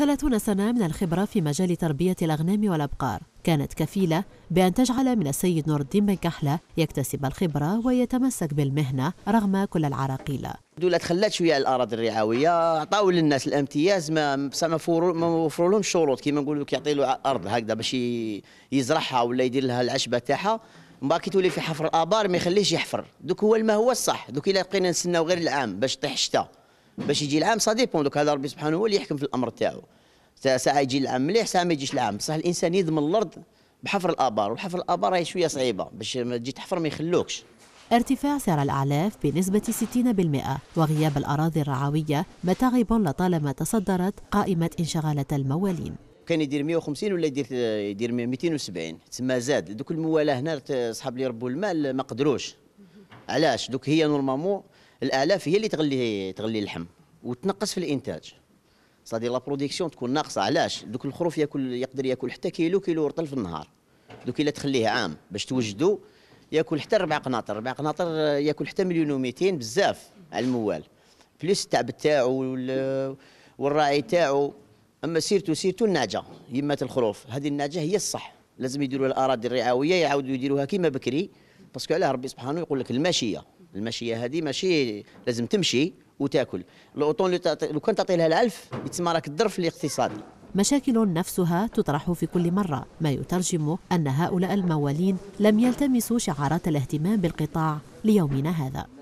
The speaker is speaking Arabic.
ثلاثون سنة من الخبرة في مجال تربية الأغنام والأبقار كانت كفيلة بأن تجعل من السيد نور الدين بن كحلة يكتسب الخبرة ويتمسك بالمهنة رغم كل العراقيل دولة تخلات شوية على الأراضي الرعاوية عطاو للناس الامتياز ما ما وفروا لهم شروط كيما نقولوا كيعطي له أرض هكذا باش يزرعها ولا يدير لها العشبة تاعها من بعد كي تولي في حفر الآبار ما يخليش يحفر دوك هو الما هو الصح دوك إلا بقينا نستناو غير العام باش طيح الشتاء باش يجي العام سا ديبون دوك هذا ربي سبحانه هو اللي يحكم في الامر تاعو ساعه يجي العام مليح ساعه ما يجيش العام بصح الانسان يذم الارض بحفر الابار وحفر الابار هي شويه صعيبه باش ما تجي تحفر ما يخلوكش ارتفاع سعر الأعلاف بنسبة 60% وغياب الأراضي الرعوية متاعب لطالما تصدرت قائمة انشغالة الموالين كان يدير 150 ولا يدير يدير 270 تسمى زاد دوك الموالاه هنا صحاب لي ربوا المال ما قدروش علاش دوك هي نورمالمون الالاف هي اللي تغلي تغلي اللحم وتنقص في الانتاج صادي لا برودكسيون تكون ناقصه علاش دوك الخروف ياكل يقدر ياكل حتى كيلو كيلو رطل في النهار دوك الا تخليه عام باش توجدو ياكل حتى ربع قناطر ربع قناطر ياكل حتى مليون و200 بزاف على الموال بليس التعب تاعو والراعي تاعو اما سيرتو سيرتو النعجه يمات الخروف هذه النعجه هي الصح لازم يديروا الاراضي الرعاويه يعاودوا يديروها كيما بكري باسكو علاه ربي سبحانه يقول لك الماشيه المشيه هذه ماشي لازم تمشي وتاكل الاوطون لو كان تعطي لها العلف يتسمى راك الظرف الاقتصادي مشاكل نفسها تطرح في كل مرة ما يترجم أن هؤلاء الموالين لم يلتمسوا شعارات الاهتمام بالقطاع ليومنا هذا